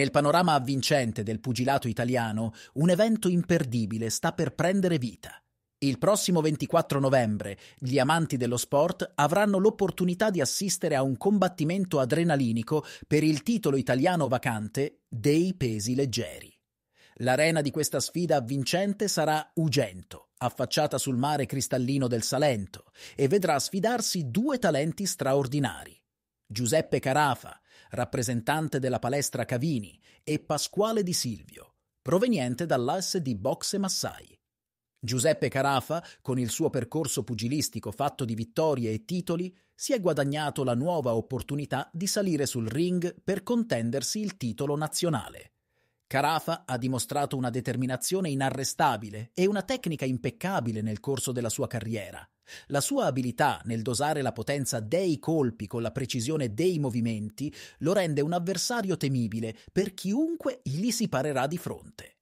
Nel panorama avvincente del pugilato italiano, un evento imperdibile sta per prendere vita. Il prossimo 24 novembre gli amanti dello sport avranno l'opportunità di assistere a un combattimento adrenalinico per il titolo italiano vacante dei pesi leggeri. L'arena di questa sfida avvincente sarà Ugento, affacciata sul mare cristallino del Salento, e vedrà sfidarsi due talenti straordinari. Giuseppe Carafa, rappresentante della palestra Cavini, e Pasquale Di Silvio, proveniente dall'AS di Boxe Massai. Giuseppe Carafa, con il suo percorso pugilistico fatto di vittorie e titoli, si è guadagnato la nuova opportunità di salire sul ring per contendersi il titolo nazionale. Carafa ha dimostrato una determinazione inarrestabile e una tecnica impeccabile nel corso della sua carriera. La sua abilità nel dosare la potenza dei colpi con la precisione dei movimenti lo rende un avversario temibile per chiunque gli si parerà di fronte.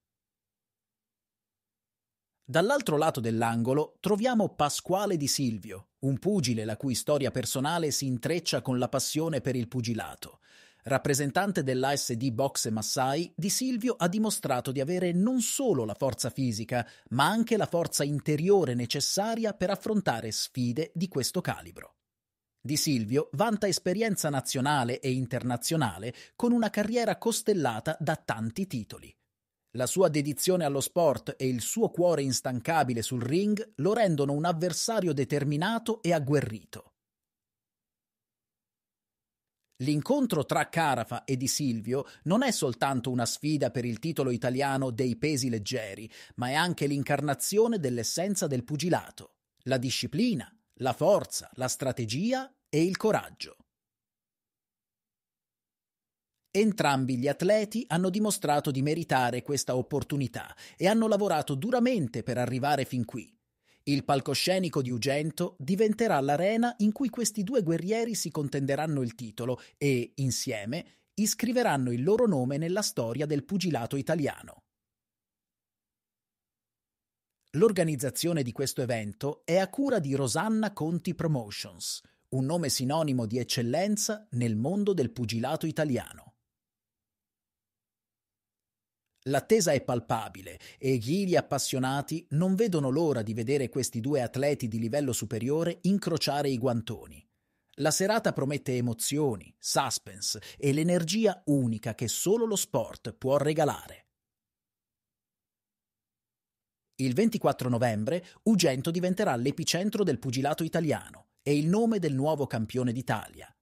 Dall'altro lato dell'angolo troviamo Pasquale Di Silvio, un pugile la cui storia personale si intreccia con la passione per il pugilato rappresentante dell'ASD Boxe Massai, Di Silvio ha dimostrato di avere non solo la forza fisica, ma anche la forza interiore necessaria per affrontare sfide di questo calibro. Di Silvio vanta esperienza nazionale e internazionale con una carriera costellata da tanti titoli. La sua dedizione allo sport e il suo cuore instancabile sul ring lo rendono un avversario determinato e agguerrito. L'incontro tra Carafa e Di Silvio non è soltanto una sfida per il titolo italiano dei pesi leggeri, ma è anche l'incarnazione dell'essenza del pugilato, la disciplina, la forza, la strategia e il coraggio. Entrambi gli atleti hanno dimostrato di meritare questa opportunità e hanno lavorato duramente per arrivare fin qui. Il palcoscenico di Ugento diventerà l'arena in cui questi due guerrieri si contenderanno il titolo e, insieme, iscriveranno il loro nome nella storia del pugilato italiano. L'organizzazione di questo evento è a cura di Rosanna Conti Promotions, un nome sinonimo di eccellenza nel mondo del pugilato italiano. L'attesa è palpabile e ghigli appassionati non vedono l'ora di vedere questi due atleti di livello superiore incrociare i guantoni. La serata promette emozioni, suspense e l'energia unica che solo lo sport può regalare. Il 24 novembre Ugento diventerà l'epicentro del pugilato italiano e il nome del nuovo campione d'Italia.